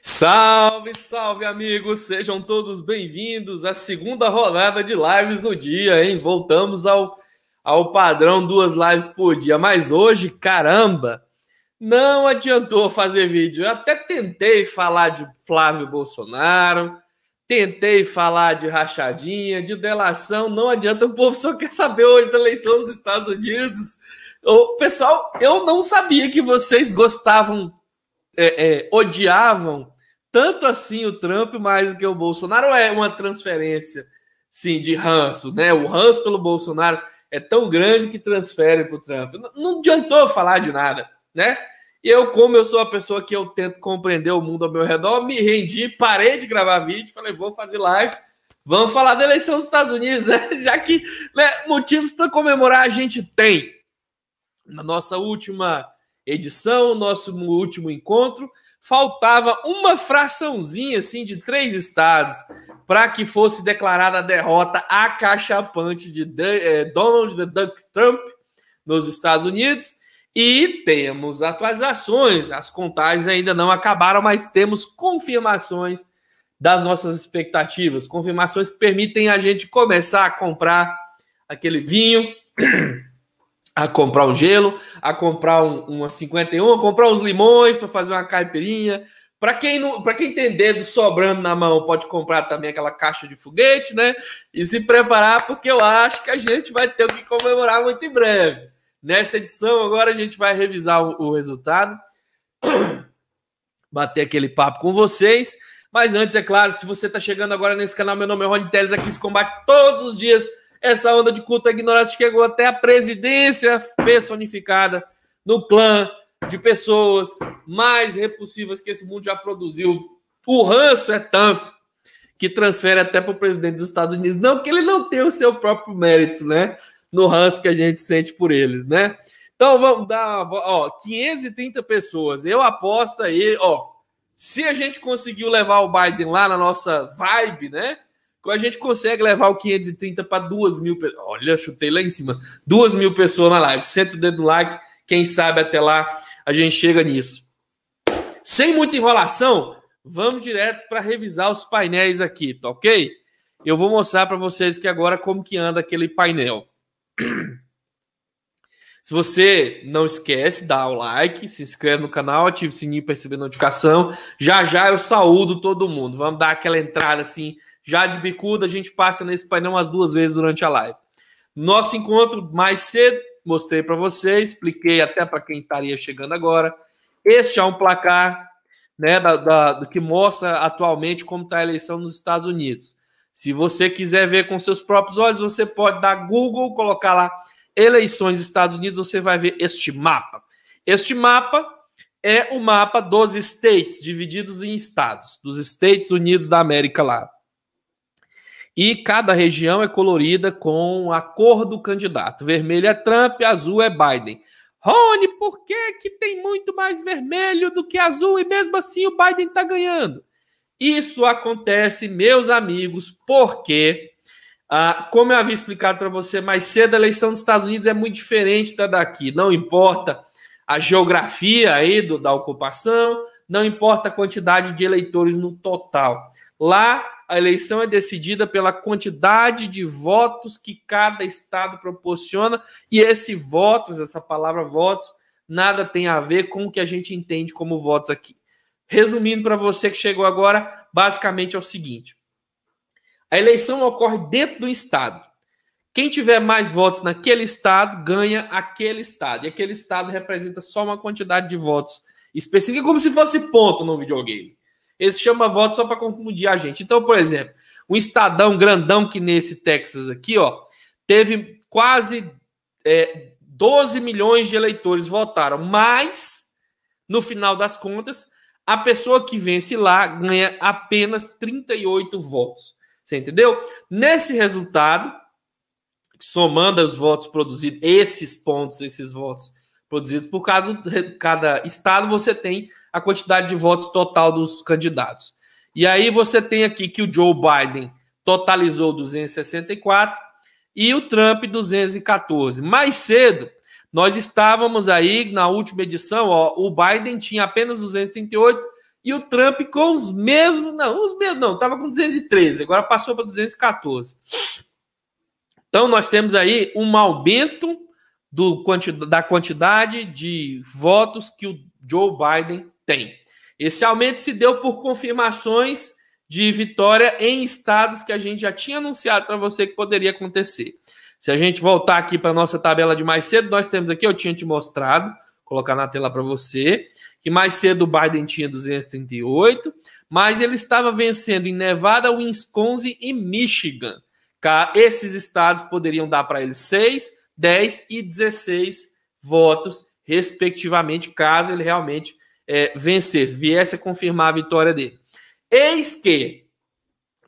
Salve, salve, amigos! Sejam todos bem-vindos à segunda rodada de lives no dia, hein? Voltamos ao, ao padrão duas lives por dia, mas hoje, caramba, não adiantou fazer vídeo. Eu até tentei falar de Flávio Bolsonaro, tentei falar de rachadinha, de delação, não adianta, o povo só quer saber hoje da eleição dos Estados Unidos pessoal, eu não sabia que vocês gostavam, é, é, odiavam tanto assim o Trump mais do que o Bolsonaro. Ou é uma transferência, sim, de ranço, né? O ranço pelo Bolsonaro é tão grande que transfere para o Trump. Não, não adiantou falar de nada, né? E eu, como eu sou uma pessoa que eu tento compreender o mundo ao meu redor, me rendi, parei de gravar vídeo, falei, vou fazer live. Vamos falar da eleição dos Estados Unidos, né? Já que né, motivos para comemorar a gente tem na nossa última edição, nosso último encontro, faltava uma fraçãozinha assim de três estados para que fosse declarada a derrota acachapante eh, de Donald Duck Trump nos Estados Unidos. E temos atualizações, as contagens ainda não acabaram, mas temos confirmações das nossas expectativas, confirmações que permitem a gente começar a comprar aquele vinho a comprar um gelo, a comprar um, uma 51, a comprar uns limões para fazer uma caipirinha. Para quem não, para quem tem dedo sobrando na mão, pode comprar também aquela caixa de foguete, né? E se preparar porque eu acho que a gente vai ter o que comemorar muito em breve. Nessa edição agora a gente vai revisar o, o resultado, bater aquele papo com vocês. Mas antes, é claro, se você está chegando agora nesse canal, meu nome é Rony Teles, aqui se combate todos os dias essa onda de culta ignorante chegou até a presidência personificada no clã de pessoas mais repulsivas que esse mundo já produziu. O ranço é tanto que transfere até para o presidente dos Estados Unidos. Não que ele não tenha o seu próprio mérito, né? No ranço que a gente sente por eles, né? Então vamos dar, ó, 530 pessoas. Eu aposto aí, ó, se a gente conseguiu levar o Biden lá na nossa vibe, né? a gente consegue levar o 530 para duas mil pessoas. Olha, chutei lá em cima. duas mil pessoas na live. Senta o dedo no like. Quem sabe até lá a gente chega nisso. Sem muita enrolação, vamos direto para revisar os painéis aqui, tá ok? Eu vou mostrar para vocês que agora como que anda aquele painel. Se você não esquece, dá o like, se inscreve no canal, ative o sininho para receber notificação. Já já eu saúdo todo mundo. Vamos dar aquela entrada assim já de bicuda, a gente passa nesse painel umas duas vezes durante a live. Nosso encontro mais cedo, mostrei para vocês, expliquei até para quem estaria chegando agora. Este é um placar né, da, da, do que mostra atualmente como está a eleição nos Estados Unidos. Se você quiser ver com seus próprios olhos, você pode dar Google, colocar lá eleições Estados Unidos, você vai ver este mapa. Este mapa é o mapa dos states, divididos em estados, dos Estados Unidos da América lá. E cada região é colorida com a cor do candidato. Vermelho é Trump, azul é Biden. Rony, por que, que tem muito mais vermelho do que azul e mesmo assim o Biden está ganhando? Isso acontece, meus amigos, porque, ah, como eu havia explicado para você mais cedo, a eleição dos Estados Unidos é muito diferente da daqui. Não importa a geografia aí do, da ocupação, não importa a quantidade de eleitores no total. Lá a eleição é decidida pela quantidade de votos que cada estado proporciona, e esse votos, essa palavra votos, nada tem a ver com o que a gente entende como votos aqui. Resumindo para você que chegou agora, basicamente é o seguinte: a eleição ocorre dentro do estado. Quem tiver mais votos naquele estado ganha aquele estado. E aquele estado representa só uma quantidade de votos específica, como se fosse ponto no videogame esse chama voto só para confundir a gente. Então, por exemplo, um Estadão grandão que nesse Texas aqui, ó, teve quase é, 12 milhões de eleitores votaram, mas no final das contas, a pessoa que vence lá ganha apenas 38 votos. Você entendeu? Nesse resultado, somando os votos produzidos, esses pontos, esses votos produzidos por cada, cada estado, você tem a quantidade de votos total dos candidatos. E aí você tem aqui que o Joe Biden totalizou 264 e o Trump 214. Mais cedo, nós estávamos aí na última edição, ó, o Biden tinha apenas 238 e o Trump com os mesmos, não, os mesmos não, estava com 213, agora passou para 214. Então nós temos aí um aumento do, da quantidade de votos que o Joe Biden tem. Esse aumento se deu por confirmações de vitória em estados que a gente já tinha anunciado para você que poderia acontecer. Se a gente voltar aqui para nossa tabela de mais cedo, nós temos aqui, eu tinha te mostrado, colocar na tela para você, que mais cedo o Biden tinha 238, mas ele estava vencendo em Nevada, Wisconsin e Michigan. Esses estados poderiam dar para ele 6, 10 e 16 votos, respectivamente, caso ele realmente é, vencesse, viesse a confirmar a vitória dele. Eis que,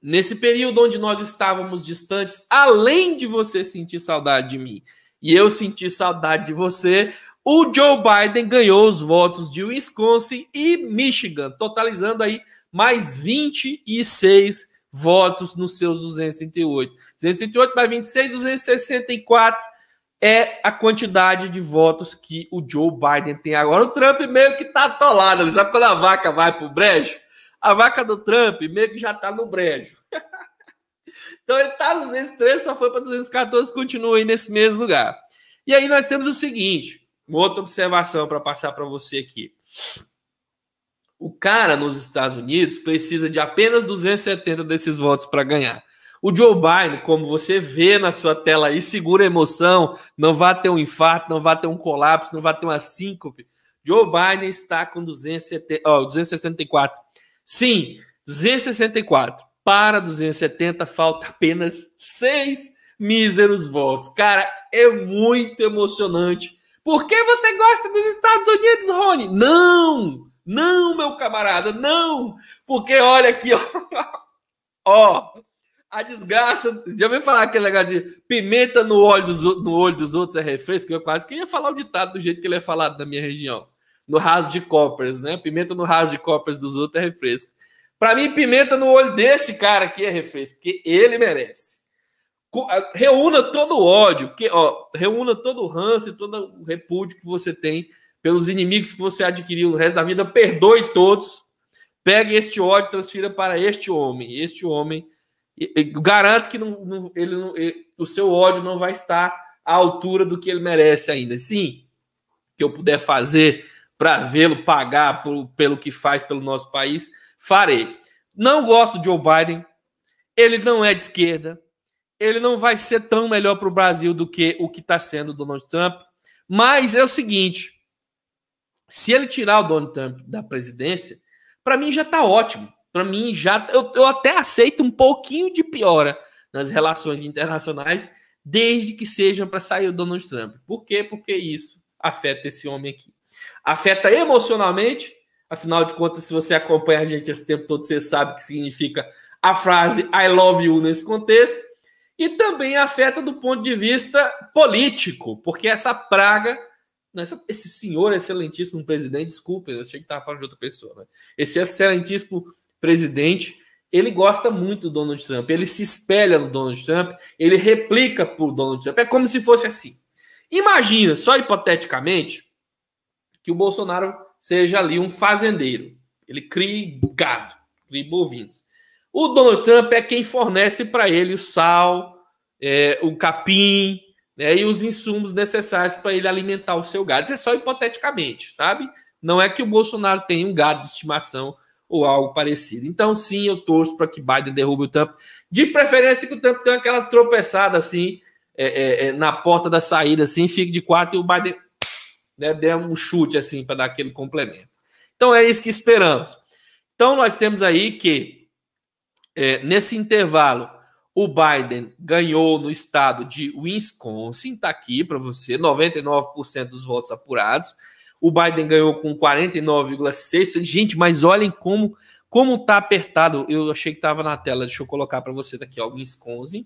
nesse período onde nós estávamos distantes, além de você sentir saudade de mim e eu sentir saudade de você, o Joe Biden ganhou os votos de Wisconsin e Michigan, totalizando aí mais 26 votos nos seus 238. 238 mais 26, 264 é a quantidade de votos que o Joe Biden tem agora. O Trump meio que tá atolado, ele sabe quando a vaca vai pro brejo? A vaca do Trump meio que já tá no brejo. então ele tá 213, só foi para 214, continua aí nesse mesmo lugar. E aí nós temos o seguinte, uma outra observação para passar para você aqui. O cara nos Estados Unidos precisa de apenas 270 desses votos para ganhar. O Joe Biden, como você vê na sua tela aí, segura a emoção, não vai ter um infarto, não vai ter um colapso, não vai ter uma síncope. Joe Biden está com 270, oh, 264. Sim, 264 para 270, falta apenas seis míseros votos. Cara, é muito emocionante. Por que você gosta dos Estados Unidos, Rony? Não! Não, meu camarada, não! Porque olha aqui, ó. ó a desgraça. Já ouviu falar aquele negócio de pimenta no olho dos, no olho dos outros é refresco? Eu quase que ia falar o ditado do jeito que ele é falado na minha região. No raso de copas, né? Pimenta no raso de copas dos outros é refresco. Para mim, pimenta no olho desse cara aqui é refresco, porque ele merece. Reúna todo o ódio, que, ó, reúna todo o ranço e todo o repúdio que você tem pelos inimigos que você adquiriu no resto da vida, perdoe todos, pegue este ódio e transfira para este homem. Este homem eu garanto que não, não, ele não, ele, o seu ódio não vai estar à altura do que ele merece ainda. Sim, que eu puder fazer para vê-lo pagar por, pelo que faz pelo nosso país, farei. Não gosto de Joe Biden, ele não é de esquerda, ele não vai ser tão melhor para o Brasil do que o que está sendo Donald Trump. Mas é o seguinte: se ele tirar o Donald Trump da presidência, para mim já está ótimo para mim já eu, eu até aceito um pouquinho de piora nas relações internacionais, desde que seja para sair o Donald Trump. Por quê? Porque isso afeta esse homem aqui. Afeta emocionalmente, afinal de contas, se você acompanha a gente esse tempo todo, você sabe que significa a frase I love you nesse contexto, e também afeta do ponto de vista político, porque essa praga né, esse senhor excelentíssimo presidente, desculpa, eu achei que estava falando de outra pessoa, né? Esse excelentíssimo presidente, ele gosta muito do Donald Trump, ele se espelha no Donald Trump, ele replica por Donald Trump. É como se fosse assim. Imagina, só hipoteticamente, que o Bolsonaro seja ali um fazendeiro. Ele cria gado, cria bovinos. O Donald Trump é quem fornece para ele o sal, é, o capim né, e os insumos necessários para ele alimentar o seu gado. Isso é só hipoteticamente, sabe? Não é que o Bolsonaro tenha um gado de estimação ou algo parecido. Então, sim, eu torço para que Biden derrube o Trump. De preferência que o Trump tenha aquela tropeçada assim é, é, é, na porta da saída, assim, fique de quatro e o Biden né, dê um chute assim para dar aquele complemento. Então é isso que esperamos. Então nós temos aí que é, nesse intervalo o Biden ganhou no estado de Wisconsin, está aqui para você, 99% dos votos apurados. O Biden ganhou com 49,6. Gente, mas olhem como como tá apertado. Eu achei que estava na tela. Deixa eu colocar para você daqui, Alguns Wisconsin,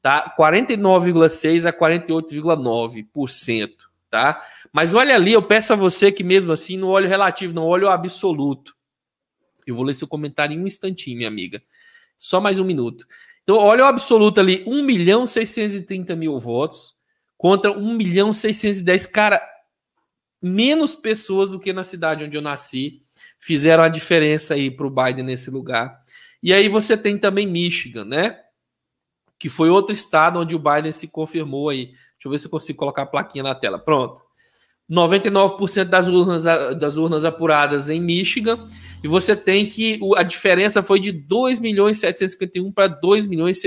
tá? 49,6 a 48,9%, tá? Mas olha ali, eu peço a você que mesmo assim não olhe o relativo, não olhe o absoluto. Eu vou ler seu comentário em um instantinho, minha amiga. Só mais um minuto. Então, olha o absoluto ali, 1 milhão 630 mil votos contra 1 milhão 610. Cara, menos pessoas do que na cidade onde eu nasci fizeram a diferença aí para o Biden nesse lugar. E aí você tem também Michigan, né? Que foi outro estado onde o Biden se confirmou aí. Deixa eu ver se eu consigo colocar a plaquinha na tela. Pronto. 99% das urnas, das urnas apuradas em Michigan, e você tem que a diferença foi de 2 milhões para 2 milhões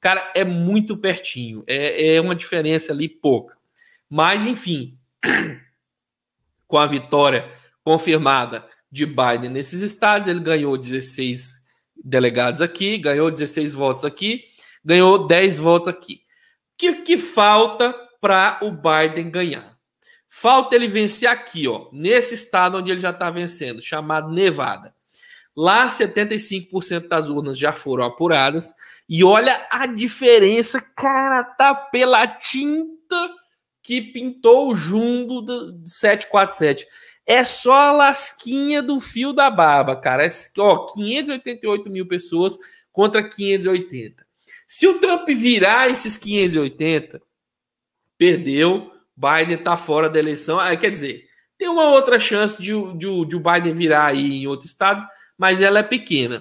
Cara, é muito pertinho, é, é uma diferença ali pouca. Mas, enfim, com a vitória confirmada de Biden nesses estados, ele ganhou 16 delegados aqui, ganhou 16 votos aqui, ganhou 10 votos aqui. O que, que falta para o Biden ganhar? Falta ele vencer aqui, ó, nesse estado onde ele já está vencendo, chamado Nevada. Lá, 75% das urnas já foram apuradas. E olha a diferença, cara, tá pela tinta que pintou o jumbo do 747. É só a lasquinha do fio da barba, cara. É, ó, 588 mil pessoas contra 580. Se o Trump virar esses 580, perdeu, Biden tá fora da eleição. quer dizer, tem uma outra chance de, de, de o Biden virar aí em outro estado, mas ela é pequena.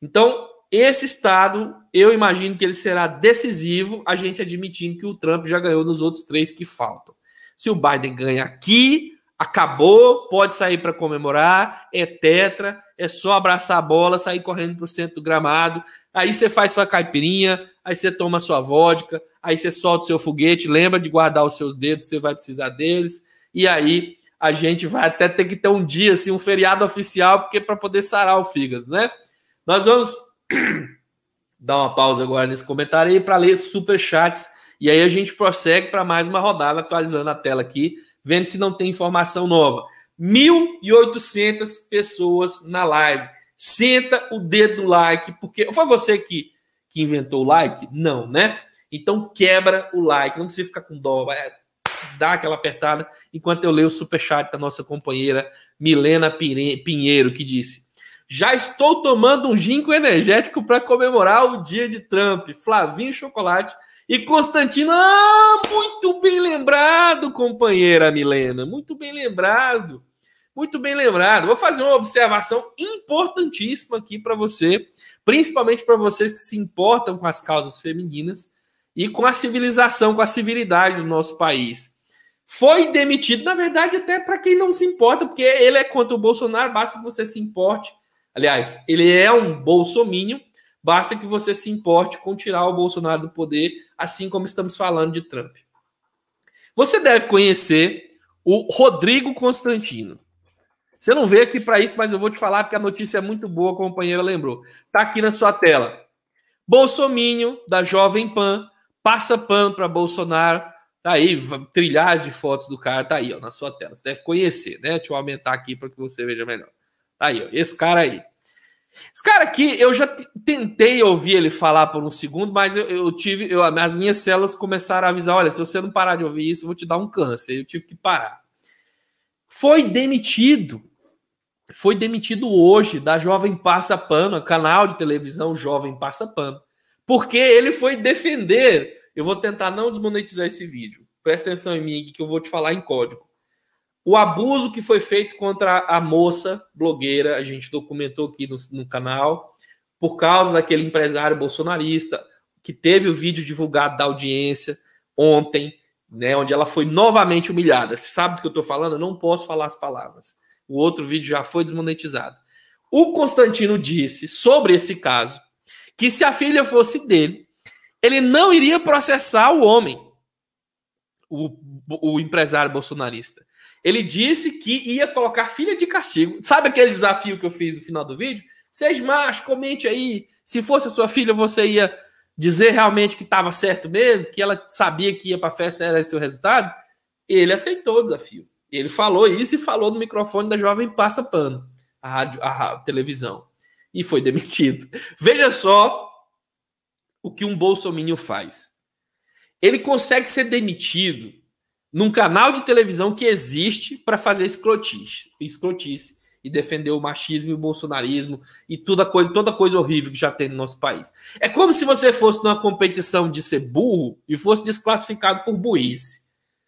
Então, esse estado, eu imagino que ele será decisivo, a gente admitindo que o Trump já ganhou nos outros três que faltam. Se o Biden ganha aqui, acabou, pode sair para comemorar, é tetra, é só abraçar a bola, sair correndo para o centro do gramado, aí você faz sua caipirinha, aí você toma sua vodka, aí você solta o seu foguete, lembra de guardar os seus dedos, você vai precisar deles, e aí a gente vai até ter que ter um dia, assim, um feriado oficial, porque para poder sarar o fígado, né? Nós vamos dar uma pausa agora nesse comentário aí para ler super chats e aí a gente prossegue para mais uma rodada atualizando a tela aqui, vendo se não tem informação nova. 1.800 pessoas na live. Senta o dedo no like, porque foi você que, que inventou o like? Não, né? Então quebra o like, não precisa ficar com dó, vai dar aquela apertada enquanto eu leio o superchat da nossa companheira Milena Pinheiro, que disse: já estou tomando um gin energético para comemorar o dia de Trump. Flavinho Chocolate e Constantino. Ah, muito bem lembrado, companheira Milena. Muito bem lembrado. Muito bem lembrado. Vou fazer uma observação importantíssima aqui para você, principalmente para vocês que se importam com as causas femininas e com a civilização, com a civilidade do nosso país. Foi demitido, na verdade, até para quem não se importa, porque ele é contra o Bolsonaro, basta que você se importe Aliás, ele é um bolsomínio, basta que você se importe com tirar o Bolsonaro do poder, assim como estamos falando de Trump. Você deve conhecer o Rodrigo Constantino. Você não vê aqui para isso, mas eu vou te falar porque a notícia é muito boa, a companheira lembrou. Está aqui na sua tela. Bolsomínio da Jovem Pan passa pano para Bolsonaro. Tá aí, trilhares de fotos do cara, tá aí, ó, na sua tela. Você deve conhecer, né? Deixa eu aumentar aqui para que você veja melhor. Aí, ó, esse cara aí. Esse cara aqui, eu já tentei ouvir ele falar por um segundo, mas eu, eu tive. Eu, as minhas células começaram a avisar: olha, se você não parar de ouvir isso, eu vou te dar um câncer. Eu tive que parar. Foi demitido. Foi demitido hoje da Jovem Passa Pano, canal de televisão Jovem Passa Pano. Porque ele foi defender. Eu vou tentar não desmonetizar esse vídeo. Presta atenção em mim que eu vou te falar em código. O abuso que foi feito contra a moça blogueira, a gente documentou aqui no, no canal, por causa daquele empresário bolsonarista que teve o vídeo divulgado da audiência ontem, né, onde ela foi novamente humilhada. Você sabe do que eu estou falando? Eu não posso falar as palavras. O outro vídeo já foi desmonetizado. O Constantino disse sobre esse caso que se a filha fosse dele, ele não iria processar o homem, o, o empresário bolsonarista. Ele disse que ia colocar filha de castigo. Sabe aquele desafio que eu fiz no final do vídeo? Seja macho, comente aí. Se fosse a sua filha, você ia dizer realmente que estava certo mesmo, que ela sabia que ia para a festa era esse o resultado? Ele aceitou o desafio. Ele falou isso e falou no microfone da Jovem Passa Pano, a, rádio, a, rádio, a televisão. E foi demitido. Veja só o que um bolsominion faz. Ele consegue ser demitido num canal de televisão que existe para fazer escrotice, escrotice e defender o machismo e o bolsonarismo e toda coisa, toda coisa horrível que já tem no nosso país. É como se você fosse numa competição de ser burro e fosse desclassificado por buice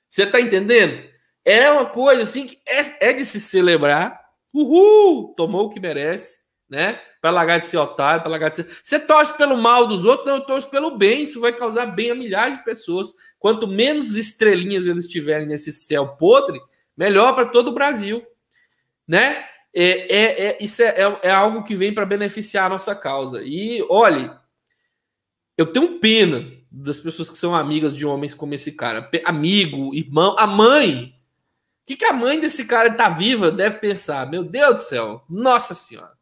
Você está entendendo? É uma coisa assim que é, é de se celebrar. Uhul! Tomou o que merece, né? Para largar de ser otário, para largar de ser. Você torce pelo mal dos outros, não, eu torço pelo bem. Isso vai causar bem a milhares de pessoas Quanto menos estrelinhas eles tiverem nesse céu podre, melhor para todo o Brasil, né? É, é, é isso é, é, é algo que vem para beneficiar a nossa causa. E olhe, eu tenho pena das pessoas que são amigas de homens como esse cara, amigo, irmão, a mãe. O que, que a mãe desse cara está tá viva deve pensar? Meu Deus do céu, nossa senhora.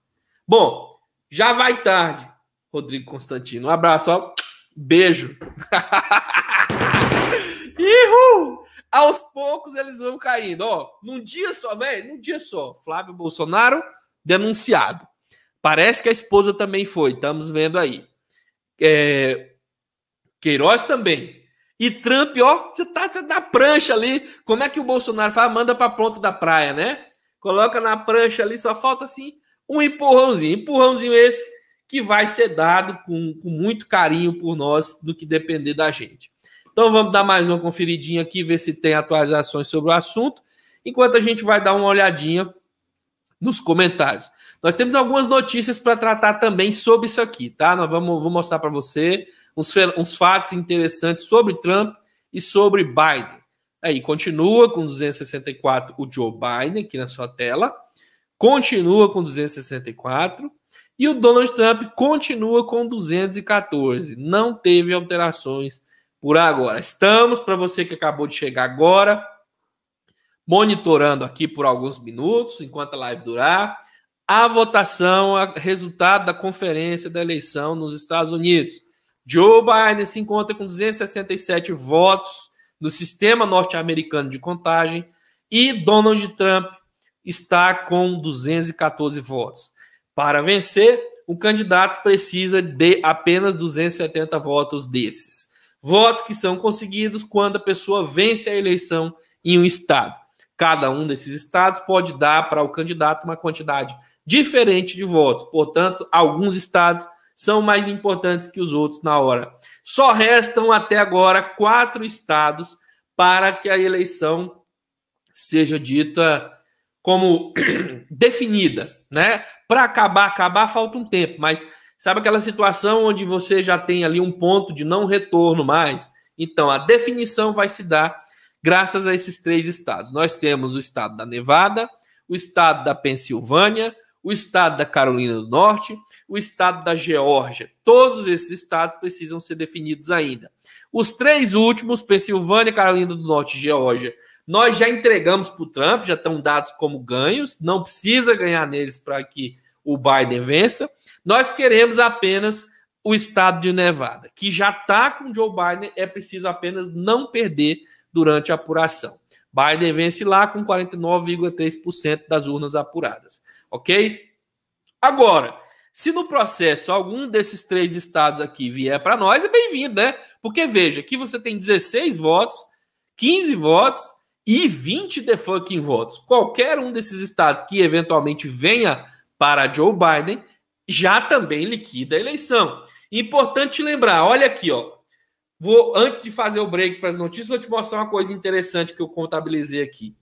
Bom, já vai tarde, Rodrigo Constantino. Um abraço, ó. beijo. Ihu! Aos poucos eles vão caindo. Ó, num dia só, velho, num dia só. Flávio Bolsonaro denunciado. Parece que a esposa também foi, estamos vendo aí. É... Queiroz também. E Trump, ó, já tá na prancha ali. Como é que o Bolsonaro faz? Manda pra ponta da praia, né? Coloca na prancha ali, só falta assim um empurrãozinho. Empurrãozinho esse que vai ser dado com, com muito carinho por nós, do que depender da gente. Então vamos dar mais uma conferidinha aqui, ver se tem atualizações sobre o assunto, enquanto a gente vai dar uma olhadinha nos comentários. Nós temos algumas notícias para tratar também sobre isso aqui, tá? Nós vamos vou mostrar para você uns, uns fatos interessantes sobre Trump e sobre Biden. Aí continua com 264 o Joe Biden aqui na sua tela, continua com 264 e o Donald Trump continua com 214. Não teve alterações por agora. Estamos, para você que acabou de chegar agora, monitorando aqui por alguns minutos, enquanto a live durar, a votação, o resultado da conferência da eleição nos Estados Unidos. Joe Biden se encontra com 267 votos no sistema norte-americano de contagem e Donald Trump está com 214 votos. Para vencer, o candidato precisa de apenas 270 votos desses votos que são conseguidos quando a pessoa vence a eleição em um estado. Cada um desses estados pode dar para o candidato uma quantidade diferente de votos. Portanto, alguns estados são mais importantes que os outros na hora. Só restam até agora quatro estados para que a eleição seja dita como definida, né? Para acabar, acabar falta um tempo, mas Sabe aquela situação onde você já tem ali um ponto de não retorno mais? Então, a definição vai se dar graças a esses três estados. Nós temos o estado da Nevada, o estado da Pensilvânia, o estado da Carolina do Norte, o estado da Geórgia. Todos esses estados precisam ser definidos ainda. Os três últimos, Pensilvânia, Carolina do Norte e Geórgia, nós já entregamos para o Trump, já estão dados como ganhos, não precisa ganhar neles para que o Biden vença. Nós queremos apenas o estado de Nevada, que já está com Joe Biden, é preciso apenas não perder durante a apuração. Biden vence lá com 49,3% das urnas apuradas, ok? Agora, se no processo algum desses três estados aqui vier para nós, é bem-vindo, né? Porque veja, aqui você tem 16 votos, 15 votos e 20 de fucking votos. Qualquer um desses estados que eventualmente venha para Joe Biden já também liquida a eleição. Importante lembrar, olha aqui, ó. Vou, antes de fazer o break para as notícias, vou te mostrar uma coisa interessante que eu contabilizei aqui.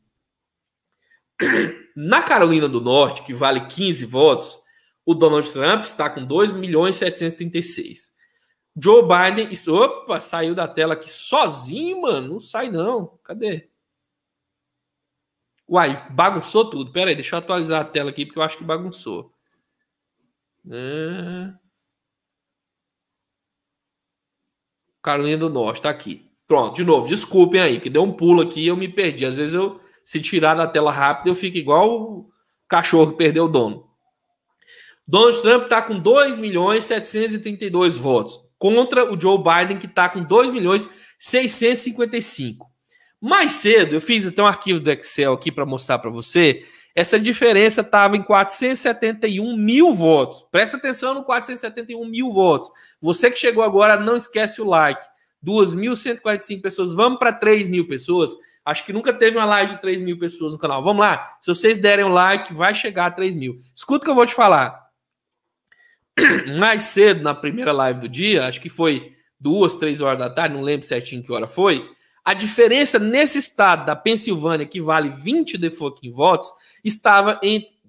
Na Carolina do Norte, que vale 15 votos, o Donald Trump está com 2 milhões 736. Joe Biden, isso, opa, saiu da tela aqui sozinho, mano. Não sai não. Cadê? Uai, bagunçou tudo. Pera aí, deixa eu atualizar a tela aqui porque eu acho que bagunçou. Né? Carolina do Norte, tá aqui. Pronto, de novo, desculpem aí, que deu um pulo aqui e eu me perdi. Às vezes eu, se tirar da tela rápido, eu fico igual o cachorro que perdeu o dono. Donald Trump está com 2 milhões 732 votos contra o Joe Biden, que está com 2 milhões 655. Mais cedo, eu fiz até um arquivo do Excel aqui para mostrar para você essa diferença estava em 471 mil votos. Presta atenção no 471 mil votos. Você que chegou agora, não esquece o like. 2.145 pessoas. Vamos para 3 mil pessoas. Acho que nunca teve uma live de 3 mil pessoas no canal. Vamos lá. Se vocês derem o um like, vai chegar a 3 mil. Escuta o que eu vou te falar. Mais cedo, na primeira live do dia, acho que foi duas, três horas da tarde, não lembro certinho que hora foi. A diferença nesse estado da Pensilvânia, que vale 20 de fucking votos, estava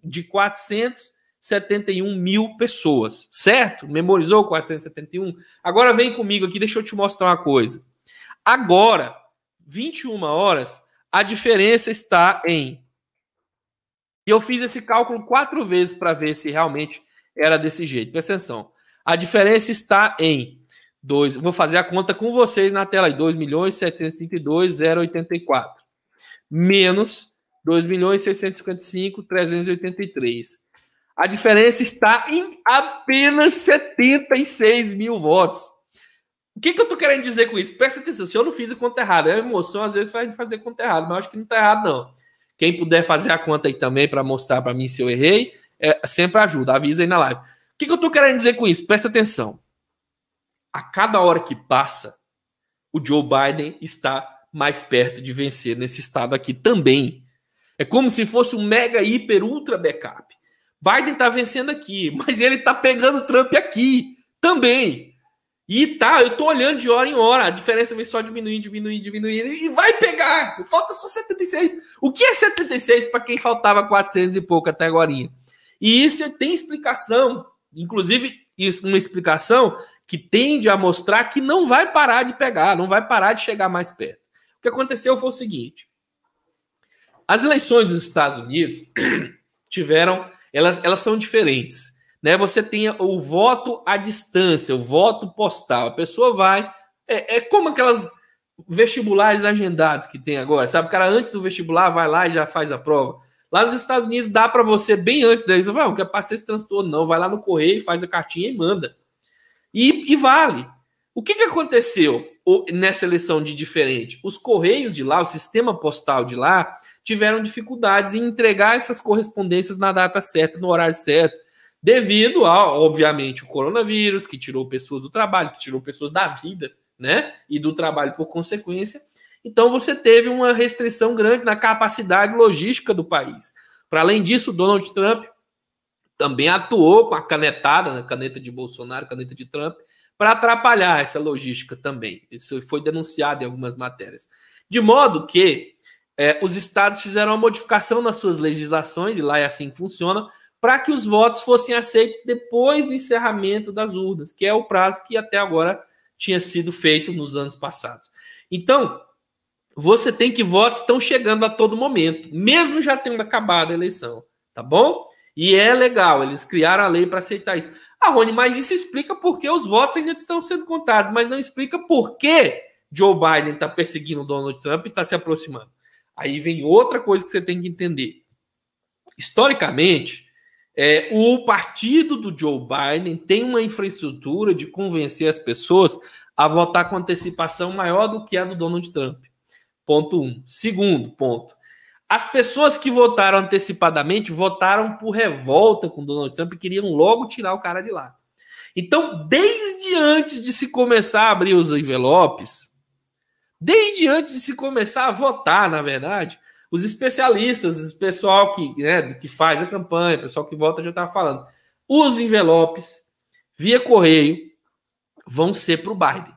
de 471 mil pessoas, certo? Memorizou 471? Agora vem comigo aqui, deixa eu te mostrar uma coisa. Agora, 21 horas, a diferença está em. E eu fiz esse cálculo quatro vezes para ver se realmente era desse jeito. Presta atenção. A diferença está em 2, vou fazer a conta com vocês na tela aí, 2.732.084 milhões 732 menos 2 milhões A diferença está em apenas 76 mil votos. O que, que eu estou querendo dizer com isso? Presta atenção, se eu não fiz a conta errada, a é emoção às vezes faz fazer conta errada, mas acho que não está errado não. Quem puder fazer a conta aí também para mostrar para mim se eu errei, é, sempre ajuda, avisa aí na live. O que, que eu estou querendo dizer com isso? Presta atenção a cada hora que passa, o Joe Biden está mais perto de vencer nesse estado aqui também. É como se fosse um mega, hiper, ultra backup. Biden está vencendo aqui, mas ele está pegando Trump aqui também. E tá, eu tô olhando de hora em hora, a diferença vem só diminuindo, diminuindo, diminuindo, e vai pegar. Falta só 76. O que é 76 para quem faltava 400 e pouco até agora? E isso tem explicação, inclusive isso, uma explicação que tende a mostrar que não vai parar de pegar, não vai parar de chegar mais perto. O que aconteceu foi o seguinte: as eleições dos Estados Unidos tiveram, elas, elas são diferentes. Né? Você tem o voto à distância, o voto postal. A pessoa vai. É, é como aquelas vestibulares agendados que tem agora, sabe? O cara antes do vestibular vai lá e já faz a prova. Lá nos Estados Unidos dá para você bem antes daí, você vai, não quer passar esse transtorno não, vai lá no correio, faz a cartinha e manda. E, e vale. O que, que aconteceu nessa eleição de diferente? Os correios de lá, o sistema postal de lá, tiveram dificuldades em entregar essas correspondências na data certa, no horário certo, devido ao, obviamente, o coronavírus, que tirou pessoas do trabalho, que tirou pessoas da vida, né? E do trabalho por consequência. Então você teve uma restrição grande na capacidade logística do país. Para além disso, Donald Trump também atuou com a canetada, né, caneta de Bolsonaro, caneta de Trump, para atrapalhar essa logística também. Isso foi denunciado em algumas matérias. De modo que é, os estados fizeram uma modificação nas suas legislações, e lá é assim que funciona, para que os votos fossem aceitos depois do encerramento das urnas, que é o prazo que até agora tinha sido feito nos anos passados. Então, você tem que votos estão chegando a todo momento, mesmo já tendo acabado a eleição, tá bom? E é legal, eles criaram a lei para aceitar isso. Ah, Rony, mas isso explica por que os votos ainda estão sendo contados, mas não explica por que Joe Biden está perseguindo Donald Trump e está se aproximando. Aí vem outra coisa que você tem que entender. Historicamente, é, o partido do Joe Biden tem uma infraestrutura de convencer as pessoas a votar com antecipação maior do que a do Donald Trump. Ponto um. Segundo ponto. As pessoas que votaram antecipadamente votaram por revolta com Donald Trump e queriam logo tirar o cara de lá. Então, desde antes de se começar a abrir os envelopes, desde antes de se começar a votar, na verdade, os especialistas, o pessoal que, né, que faz a campanha, o pessoal que vota já estava falando, os envelopes via correio vão ser para o Biden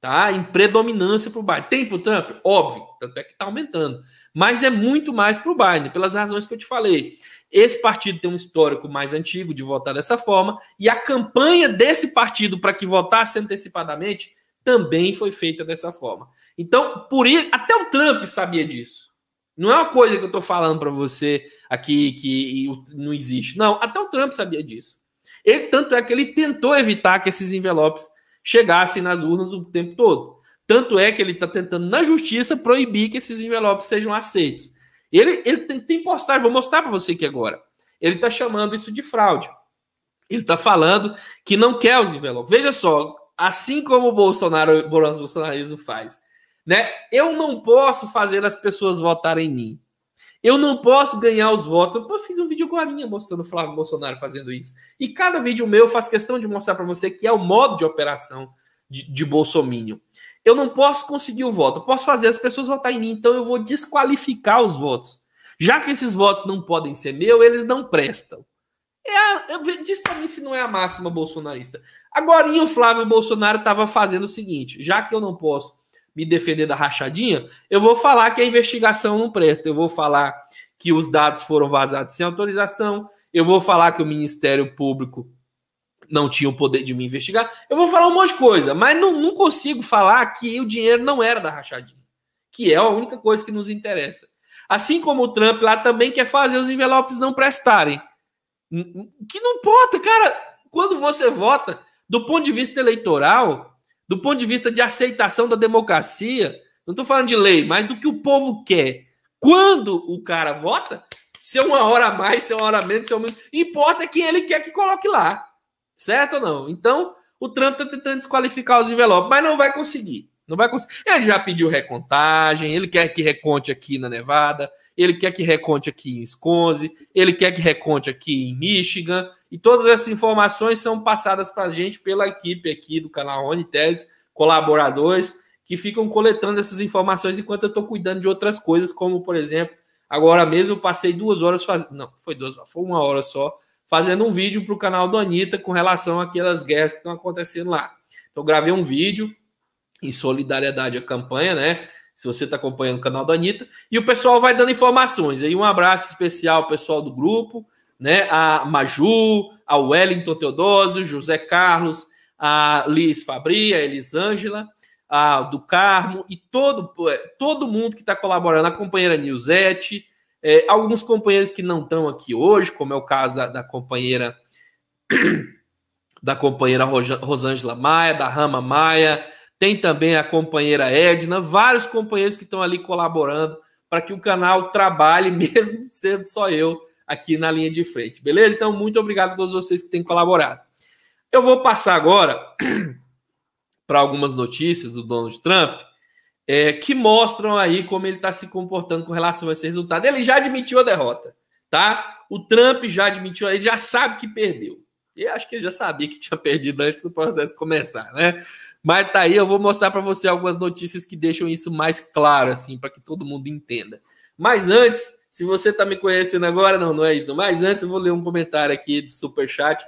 tá? Em predominância para o Biden. Tem para o Trump? Óbvio, tanto é que está aumentando. Mas é muito mais para o Biden, pelas razões que eu te falei. Esse partido tem um histórico mais antigo de votar dessa forma, e a campanha desse partido para que votasse antecipadamente também foi feita dessa forma. Então, por isso, até o Trump sabia disso. Não é uma coisa que eu estou falando para você aqui que não existe. Não, até o Trump sabia disso. Ele, tanto é que ele tentou evitar que esses envelopes chegassem nas urnas o tempo todo. Tanto é que ele está tentando, na justiça, proibir que esses envelopes sejam aceitos. Ele, ele tem, tem postagem, vou mostrar para você aqui agora. Ele está chamando isso de fraude. Ele está falando que não quer os envelopes. Veja só, assim como o Bolsonaro, o bolsonarismo faz, né? Eu não posso fazer as pessoas votarem em mim. Eu não posso ganhar os votos. Eu fiz um vídeo agora mostrando o Flávio Bolsonaro fazendo isso. E cada vídeo meu faz questão de mostrar para você que é o modo de operação de, de Bolsonaro. Eu não posso conseguir o voto. Eu posso fazer as pessoas votarem em mim, então eu vou desqualificar os votos. Já que esses votos não podem ser meu, eles não prestam. É a, eu, é, diz para mim se não é a máxima bolsonarista. Agora, o Flávio Bolsonaro estava fazendo o seguinte: já que eu não posso me defender da rachadinha, eu vou falar que a investigação não presta, eu vou falar que os dados foram vazados sem autorização, eu vou falar que o Ministério Público não tinha o poder de me investigar, eu vou falar um monte de coisa, mas não, não consigo falar que o dinheiro não era da rachadinha, que é a única coisa que nos interessa. Assim como o Trump lá também quer fazer os envelopes não prestarem. Que não importa, cara. Quando você vota, do ponto de vista eleitoral, do ponto de vista de aceitação da democracia, não estou falando de lei, mas do que o povo quer. Quando o cara vota, se é uma hora a mais, se é uma hora a menos, se é menos, importa quem ele quer que coloque lá. Certo ou não? Então, o Trump está tentando desqualificar os envelopes, mas não vai conseguir. Não vai conseguir. Ele já pediu recontagem, ele quer que reconte aqui na Nevada, ele quer que reconte aqui em Wisconsin, ele quer que reconte aqui em Michigan, e todas essas informações são passadas para a gente pela equipe aqui do canal Teles, colaboradores que ficam coletando essas informações enquanto eu estou cuidando de outras coisas, como por exemplo, agora mesmo eu passei duas horas fazendo, não, foi duas foi uma hora só, fazendo um vídeo para o canal do Anitta com relação àquelas guerras que estão acontecendo lá. Então, gravei um vídeo em solidariedade à campanha, né? se você está acompanhando o canal da Anitta. E o pessoal vai dando informações. Aí um abraço especial ao pessoal do grupo, né? A Maju, a Wellington Teodosio, José Carlos, a Liz Fabri, a Elisângela, a do Carmo e todo, é, todo mundo que está colaborando, a companheira Nilzete, é, alguns companheiros que não estão aqui hoje, como é o caso da, da companheira da companheira Rosângela Maia, da Rama Maia, tem também a companheira Edna, vários companheiros que estão ali colaborando para que o canal trabalhe, mesmo sendo só eu aqui na linha de frente, beleza? Então, muito obrigado a todos vocês que têm colaborado. Eu vou passar agora para algumas notícias do Donald Trump é, que mostram aí como ele está se comportando com relação a esse resultado. Ele já admitiu a derrota, tá? O Trump já admitiu, ele já sabe que perdeu. E acho que ele já sabia que tinha perdido antes do processo começar, né? Mas tá aí, eu vou mostrar para você algumas notícias que deixam isso mais claro, assim, para que todo mundo entenda. Mas antes, se você tá me conhecendo agora, não, não é isso. Mas antes, eu vou ler um comentário aqui do super chat.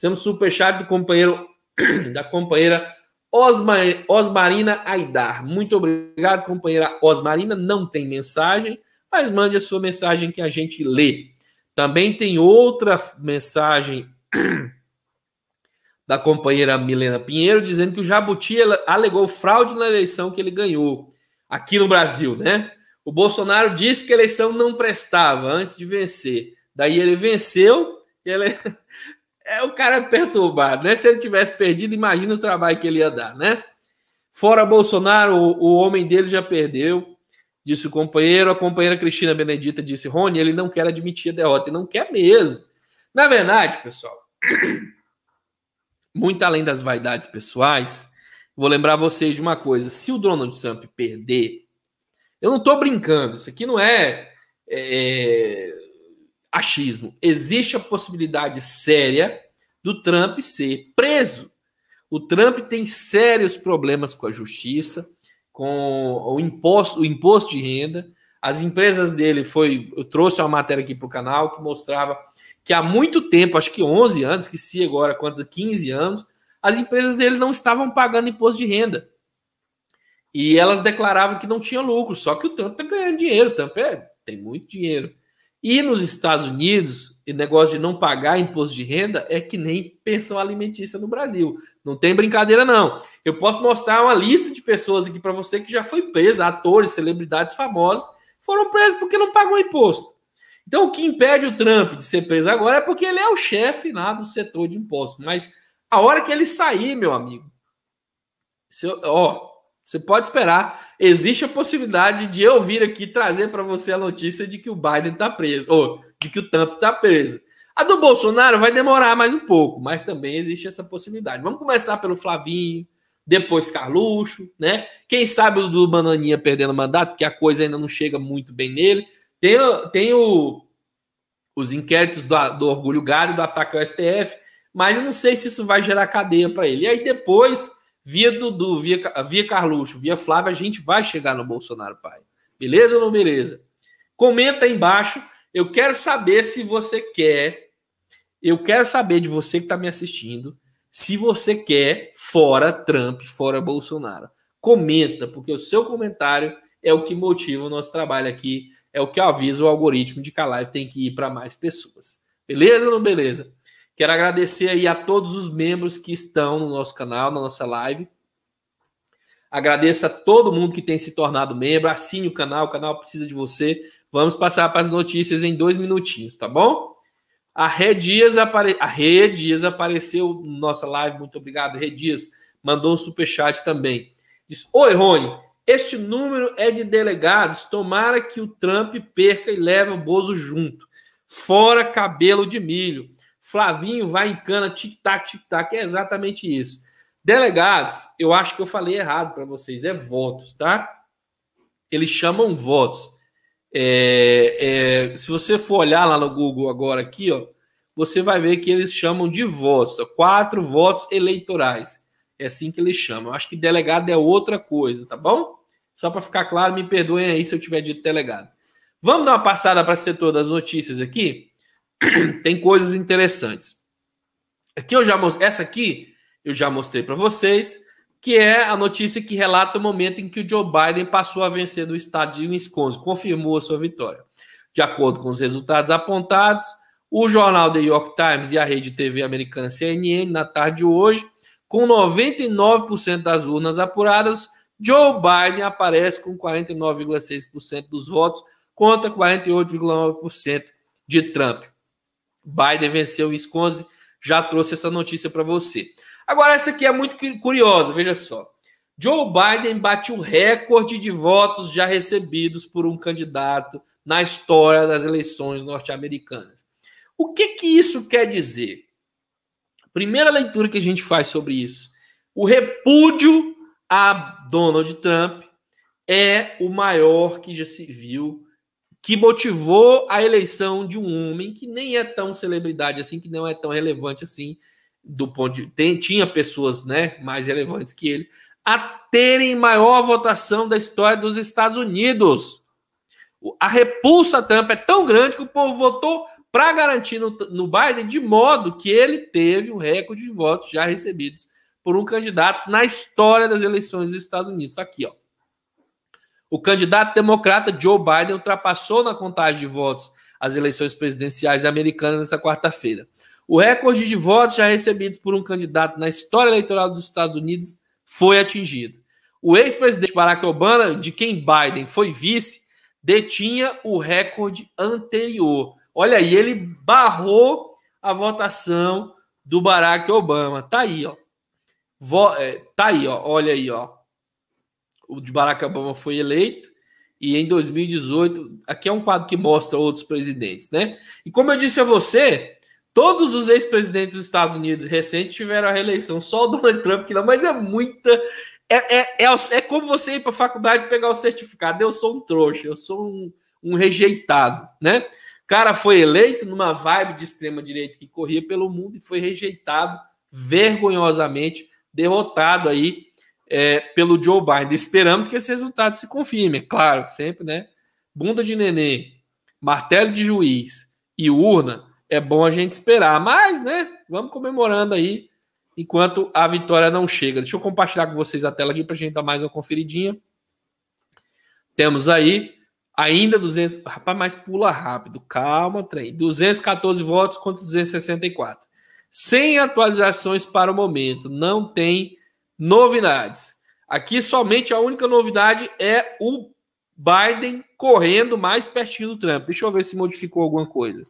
Temos super chat do companheiro da companheira Osma Osmarina Aidar. Muito obrigado, companheira Osmarina. Não tem mensagem, mas mande a sua mensagem que a gente lê. Também tem outra mensagem da companheira Milena Pinheiro, dizendo que o Jabuti alegou fraude na eleição que ele ganhou aqui no Brasil, né? O Bolsonaro disse que a eleição não prestava antes de vencer. Daí ele venceu e ele é o cara é perturbado, né? Se ele tivesse perdido, imagina o trabalho que ele ia dar, né? Fora Bolsonaro, o, o homem dele já perdeu, disse o companheiro. A companheira Cristina Benedita disse: Rony, ele não quer admitir a derrota, ele não quer mesmo. Na verdade, pessoal, muito além das vaidades pessoais, vou lembrar vocês de uma coisa: se o Donald Trump perder, eu não estou brincando, isso aqui não é, é, é achismo. Existe a possibilidade séria do Trump ser preso. O Trump tem sérios problemas com a justiça, com o imposto, o imposto de renda. As empresas dele foi, eu trouxe uma matéria aqui para o canal que mostrava que há muito tempo, acho que 11 anos, que se agora quantos, 15 anos, as empresas dele não estavam pagando imposto de renda. E elas declaravam que não tinha lucro, só que o Trump está ganhando dinheiro, o Trump é, tem muito dinheiro. E nos Estados Unidos, o negócio de não pagar imposto de renda é que nem pensão alimentícia no Brasil. Não tem brincadeira, não. Eu posso mostrar uma lista de pessoas aqui para você que já foi presa, atores, celebridades famosas, foram presos porque não pagam imposto. Então, o que impede o Trump de ser preso agora é porque ele é o chefe lá do setor de impostos. Mas a hora que ele sair, meu amigo, eu, ó, você pode esperar. Existe a possibilidade de eu vir aqui trazer para você a notícia de que o Biden está preso, ou de que o Trump está preso. A do Bolsonaro vai demorar mais um pouco, mas também existe essa possibilidade. Vamos começar pelo Flavinho, depois Carluxo, né? Quem sabe o do Bananinha perdendo mandato, porque a coisa ainda não chega muito bem nele. Tem, tem o, os inquéritos do, do Orgulho Gado, do ataque ao STF, mas eu não sei se isso vai gerar cadeia para ele. E aí depois, via Dudu, via, via Carluxo, via Flávio, a gente vai chegar no Bolsonaro Pai. Beleza ou não beleza? Comenta aí embaixo. Eu quero saber se você quer. Eu quero saber de você que está me assistindo. Se você quer fora Trump, fora Bolsonaro. Comenta, porque o seu comentário é o que motiva o nosso trabalho aqui é o que avisa o algoritmo de que a live tem que ir para mais pessoas. Beleza ou não beleza? Quero agradecer aí a todos os membros que estão no nosso canal, na nossa live. Agradeço a todo mundo que tem se tornado membro. Assine o canal, o canal precisa de você. Vamos passar para as notícias em dois minutinhos, tá bom? A Redias Dias, apare... a Dias apareceu na nossa live. Muito obrigado, Redias. Dias. Mandou um superchat também. Diz: Oi, Rony. Este número é de delegados. Tomara que o Trump perca e leve o Bozo junto. Fora cabelo de milho. Flavinho vai em cana, tic-tac, tic-tac. É exatamente isso. Delegados, eu acho que eu falei errado para vocês. É votos, tá? Eles chamam votos. É, é, se você for olhar lá no Google agora aqui, ó, você vai ver que eles chamam de votos. Ó, quatro votos eleitorais. É assim que eles chamam. Eu acho que delegado é outra coisa, tá bom? Só para ficar claro, me perdoem aí se eu tiver dito delegado. Vamos dar uma passada para o setor das notícias aqui? Tem coisas interessantes. Aqui eu já mostrei, essa aqui eu já mostrei para vocês, que é a notícia que relata o momento em que o Joe Biden passou a vencer no estado de Wisconsin, confirmou a sua vitória. De acordo com os resultados apontados, o jornal The York Times e a rede TV americana CNN, na tarde de hoje, com 99% das urnas apuradas, Joe Biden aparece com 49,6% dos votos contra 48,9% de Trump. Biden venceu o Wisconsin, já trouxe essa notícia para você. Agora, essa aqui é muito curiosa, veja só. Joe Biden bate o recorde de votos já recebidos por um candidato na história das eleições norte-americanas. O que, que isso quer dizer? Primeira leitura que a gente faz sobre isso: o repúdio a Donald Trump é o maior que já se viu, que motivou a eleição de um homem que nem é tão celebridade assim, que não é tão relevante assim, do ponto de tem, tinha pessoas, né, mais relevantes que ele, a terem maior votação da história dos Estados Unidos. A repulsa a Trump é tão grande que o povo votou para garantir no, no Biden de modo que ele teve um recorde de votos já recebidos por um candidato na história das eleições dos Estados Unidos. Tá aqui, ó. O candidato democrata Joe Biden ultrapassou na contagem de votos as eleições presidenciais americanas nesta quarta-feira. O recorde de votos já recebidos por um candidato na história eleitoral dos Estados Unidos foi atingido. O ex-presidente Barack Obama, de quem Biden foi vice, detinha o recorde anterior. Olha aí, ele barrou a votação do Barack Obama. Tá aí, ó. Vo, é, tá aí, ó, olha aí, ó. O de Barack Obama foi eleito e em 2018, aqui é um quadro que mostra outros presidentes, né? E como eu disse a você, todos os ex-presidentes dos Estados Unidos recentes tiveram a reeleição, só o Donald Trump que não, mas é muita é, é, é, é como você ir para a faculdade pegar o certificado. Eu sou um trouxa, eu sou um, um rejeitado, né? O cara foi eleito numa vibe de extrema direita que corria pelo mundo e foi rejeitado vergonhosamente derrotado aí é, pelo Joe Biden. Esperamos que esse resultado se confirme, é claro, sempre, né? Bunda de neném, martelo de juiz e urna, é bom a gente esperar, mas, né, vamos comemorando aí enquanto a vitória não chega. Deixa eu compartilhar com vocês a tela aqui para a gente dar mais uma conferidinha. Temos aí ainda 200. Rapaz, mas pula rápido. Calma, trem. 214 votos contra 264 sem atualizações para o momento. Não tem novidades. Aqui somente a única novidade é o Biden correndo mais pertinho do Trump. Deixa eu ver se modificou alguma coisa.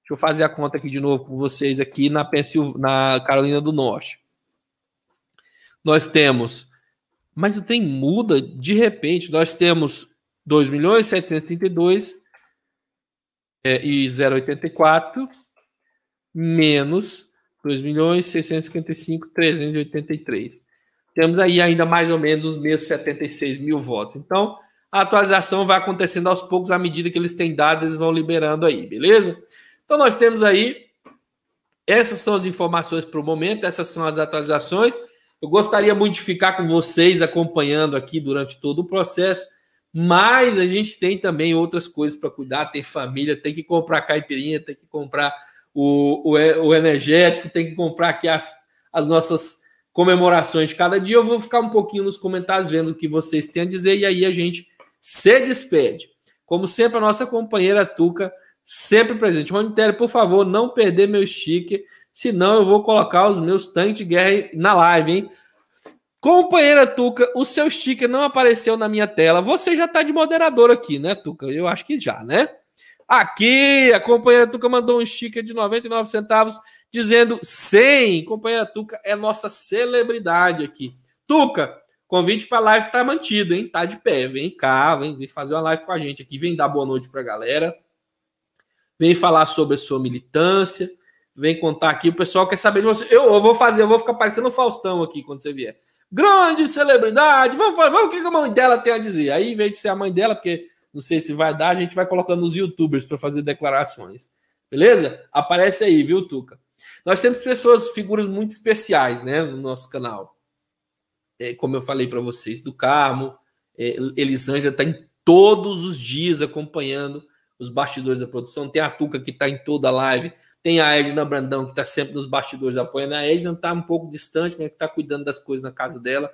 Deixa eu fazer a conta aqui de novo com vocês aqui na, Pensil... na Carolina do Norte. Nós temos, mas o tem muda de repente. Nós temos 2 milhões é, e menos 2.655.383. milhões Temos aí ainda mais ou menos os mesmos 76 mil votos. Então, a atualização vai acontecendo aos poucos à medida que eles têm dados, eles vão liberando aí, beleza? Então, nós temos aí essas são as informações para o momento, essas são as atualizações. Eu gostaria muito de ficar com vocês acompanhando aqui durante todo o processo, mas a gente tem também outras coisas para cuidar, tem família, tem que comprar caipirinha, tem que comprar o, o, o energético, tem que comprar aqui as, as nossas comemorações de cada dia. Eu vou ficar um pouquinho nos comentários vendo o que vocês têm a dizer e aí a gente se despede. Como sempre, a nossa companheira Tuca, sempre presente. Ronitério, por favor, não perder meu sticker, senão eu vou colocar os meus tanques de guerra na live, hein? Companheira Tuca, o seu sticker não apareceu na minha tela. Você já tá de moderador aqui, né, Tuca? Eu acho que já, né? aqui. A companheira Tuca mandou um sticker de 99 centavos dizendo 100. Companheira Tuca é nossa celebridade aqui. Tuca, convite para live tá mantido, hein? Tá de pé. Vem cá, vem, vem fazer uma live com a gente aqui. Vem dar boa noite para a galera. Vem falar sobre a sua militância. Vem contar aqui. O pessoal quer saber de você. Eu, eu vou fazer, eu vou ficar parecendo o Faustão aqui quando você vier. Grande celebridade, vamos, falar, vamos o que a mãe dela tem a dizer. Aí, em vez de ser a mãe dela, porque não sei se vai dar, a gente vai colocando os youtubers para fazer declarações. Beleza? Aparece aí, viu, Tuca? Nós temos pessoas, figuras muito especiais, né, no nosso canal. É, como eu falei para vocês, do Carmo, é, Elisângela está em todos os dias acompanhando os bastidores da produção. Tem a Tuca que está em toda a live, tem a Edna Brandão que está sempre nos bastidores apoiando. A Edna está um pouco distante, mas está cuidando das coisas na casa dela.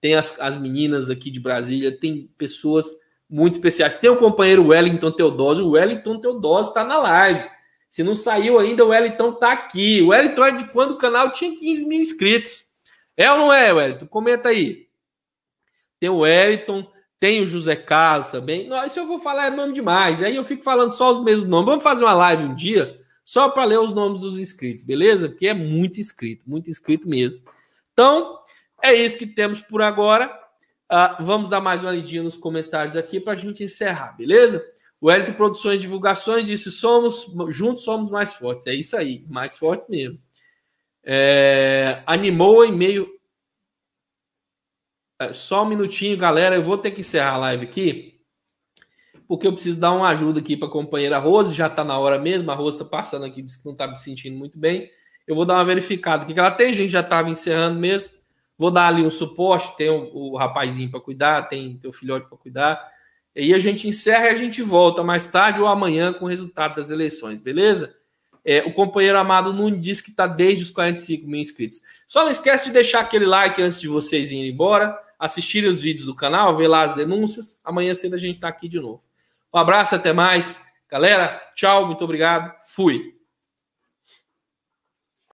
Tem as, as meninas aqui de Brasília, tem pessoas muito especiais. Tem o companheiro Wellington Teodósio. O Wellington Teodósio está na live. Se não saiu ainda, o Wellington está aqui. O Wellington é de quando o canal tinha 15 mil inscritos. É ou não é, Wellington? Comenta aí. Tem o Wellington, tem o José Carlos também. Não, isso eu vou falar é nome demais. Aí eu fico falando só os mesmos nomes. Vamos fazer uma live um dia só para ler os nomes dos inscritos, beleza? Porque é muito inscrito, muito inscrito mesmo. Então, é isso que temos por agora. Uh, vamos dar mais uma lidinha nos comentários aqui para a gente encerrar, beleza? O Hélito Produções e Divulgações disse: somos, juntos somos mais fortes. É isso aí, mais forte mesmo. É, animou em meio. É, só um minutinho, galera. Eu vou ter que encerrar a live aqui, porque eu preciso dar uma ajuda aqui para a companheira Rose. Já está na hora mesmo. A Rose está passando aqui, disse que não está me sentindo muito bem. Eu vou dar uma verificada. aqui, que ela tem, gente? Já estava encerrando mesmo vou dar ali um suporte, tem o, o rapazinho para cuidar, tem, o filhote para cuidar. E aí a gente encerra e a gente volta mais tarde ou amanhã com o resultado das eleições, beleza? É, o companheiro Amado Nunes disse que está desde os 45 mil inscritos. Só não esquece de deixar aquele like antes de vocês irem embora, assistirem os vídeos do canal, ver lá as denúncias. Amanhã cedo a gente está aqui de novo. Um abraço, até mais. Galera, tchau, muito obrigado. Fui.